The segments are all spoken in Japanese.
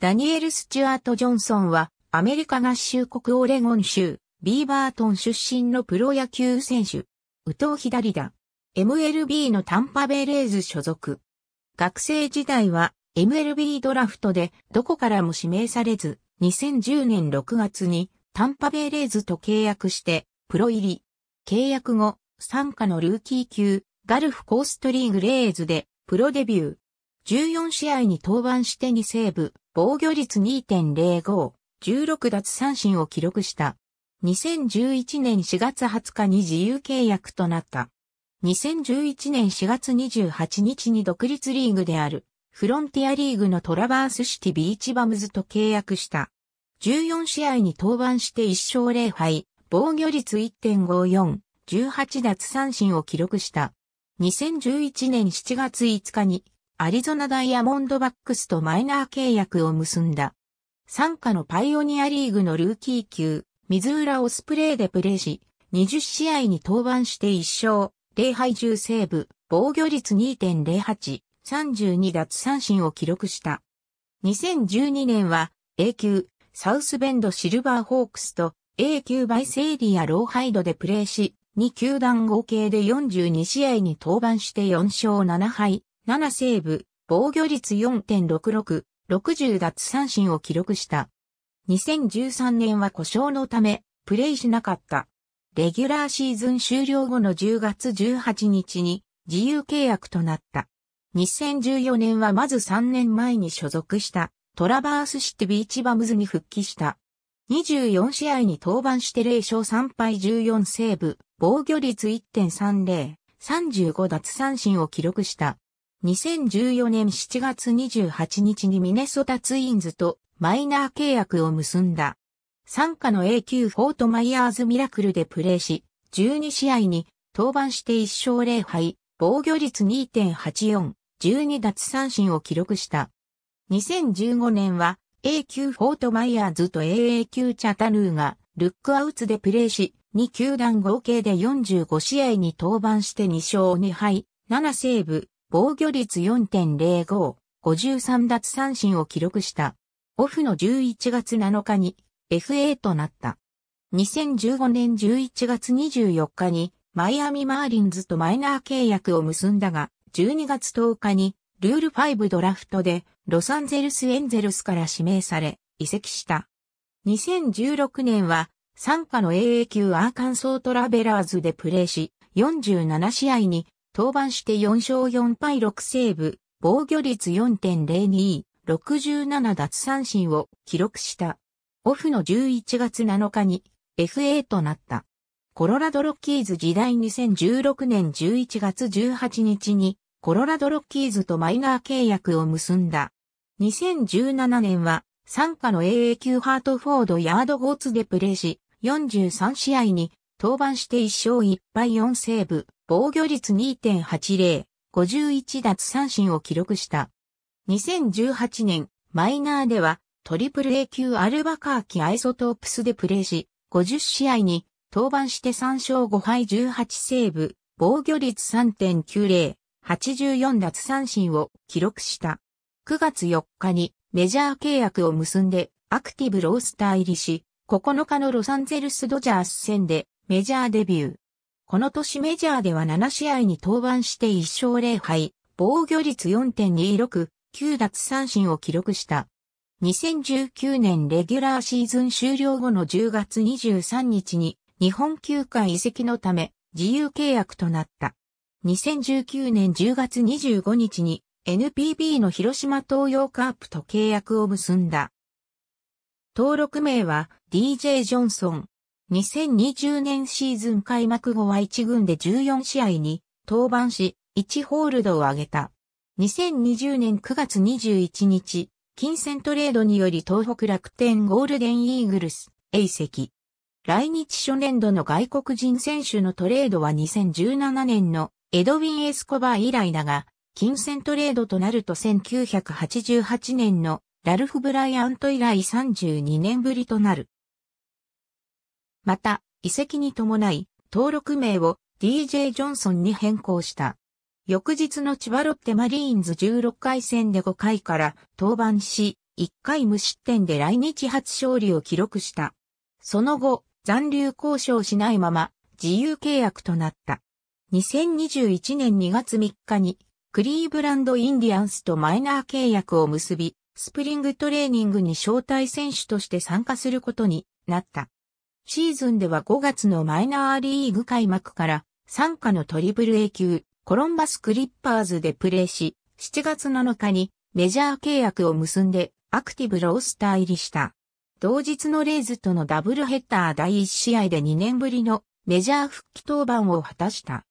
ダニエル・スチュアート・ジョンソンは、アメリカ合衆国オレゴン州、ビーバートン出身のプロ野球選手。右投左打。MLB のタンパベレーズ所属。学生時代は、MLB ドラフトでどこからも指名されず、2010年6月にタンパベレーズと契約して、プロ入り。契約後、参加のルーキー級、ガルフコーストリーグレーズで、プロデビュー。14試合に登板して2セーブ、防御率2.05、16奪三振を記録した。2011年4月20日に自由契約となった。2011年4月28日に独立リーグである、フロンティアリーグのトラバースシティビーチバムズと契約した。14試合に登板して1勝0敗、防御率1.54、18奪三振を記録した。2011年7月5日にアリゾナダイヤモンドバックスとマイナー契約を結んだ。参加のパイオニアリーグのルーキー級、水浦オスプレイでプレーし、20試合に登板して1勝、0敗10セーブ、防御率2.08、32奪三振を記録した。2012年は A 級サウスベンドシルバーホークスと A 級バイセーリアローハイドでプレーし、2球団合計で42試合に登板して4勝7敗、7セーブ、防御率4.66、60奪三振を記録した。2013年は故障のため、プレイしなかった。レギュラーシーズン終了後の10月18日に自由契約となった。2014年はまず3年前に所属したトラバースシティビーチバムズに復帰した。24試合に登板して0勝3敗14セーブ、防御率1.30、35奪三振を記録した。2014年7月28日にミネソタツインズとマイナー契約を結んだ。参加の A 級フォートマイヤーズミラクルでプレーし、12試合に登板して1勝0敗、防御率2.84、12奪三振を記録した。2015年は A 級フォートマイヤーズと AA 級チャタヌーがルックアウツでプレーし、2球団合計で45試合に登板して2勝2敗、7セーブ、防御率4.05、53奪三振を記録した。オフの11月7日に FA となった。2015年11月24日にマイアミマーリンズとマイナー契約を結んだが、12月10日にルール5ドラフトでロサンゼルスエンゼルスから指名され移籍した。2016年は参加の AA 級アーカンソートラベラーズでプレーし、47試合に登板して4勝4敗6セーブ、防御率4.02、67奪三振を記録した。オフの11月7日に FA となった。コロラドロッキーズ時代2016年11月18日にコロラドロッキーズとマイナー契約を結んだ。2017年は参加の AA 級ハートフォードヤードゴーツでプレーし、43試合に登板して1勝1敗4セーブ、防御率2.80、51奪三振を記録した。2018年、マイナーでは、トリプル A 級アルバカーキアイソトープスでプレーし、50試合に登板して3勝5敗18セーブ、防御率3.90、84奪三振を記録した。9月4日にメジャー契約を結んでアクティブロースター入りし、9日のロサンゼルスドジャース戦でメジャーデビュー。この年メジャーでは7試合に登板して1勝0敗、防御率4.26、9奪三振を記録した。2019年レギュラーシーズン終了後の10月23日に日本球界移籍のため自由契約となった。2019年10月25日に NPB の広島東洋カープと契約を結んだ。登録名は DJ ジョンソン。2020年シーズン開幕後は1軍で14試合に登板し、1ホールドを挙げた。2020年9月21日、金銭トレードにより東北楽天ゴールデンイーグルス、A 席。来日初年度の外国人選手のトレードは2017年のエドウィン・エスコバー以来だが、金銭トレードとなると1988年のラルフ・ブライアント以来32年ぶりとなる。また、遺跡に伴い、登録名を DJ ジョンソンに変更した。翌日の千葉ロッテマリーンズ16回戦で5回から登板し、1回無失点で来日初勝利を記録した。その後、残留交渉しないまま自由契約となった。2021年2月3日にクリーブランドインディアンスとマイナー契約を結び、スプリングトレーニングに招待選手として参加することになった。シーズンでは5月のマイナーリーグ開幕から参加のトリプル A 級コロンバスクリッパーズでプレーし、7月7日にメジャー契約を結んでアクティブロースター入りした。同日のレイズとのダブルヘッダー第1試合で2年ぶりのメジャー復帰登板を果たした。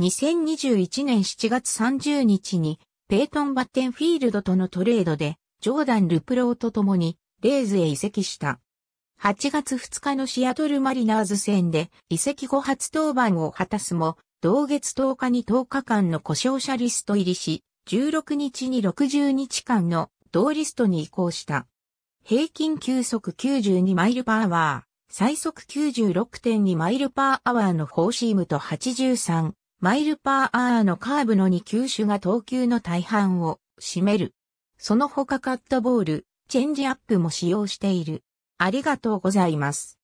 2021年7月30日にペイトン・バッテンフィールドとのトレードでジョーダン・ルプローと共にレイズへ移籍した。8月2日のシアトルマリナーズ戦で移籍後初登板を果たすも、同月10日に10日間の故障者リスト入りし、16日に60日間の同リストに移行した。平均球速92マイルパーワー、最速96.2マイルパーアワーのフォーシームと83マイルパーアワーのカーブの2球種が投球の大半を占める。その他カットボール、チェンジアップも使用している。ありがとうございます。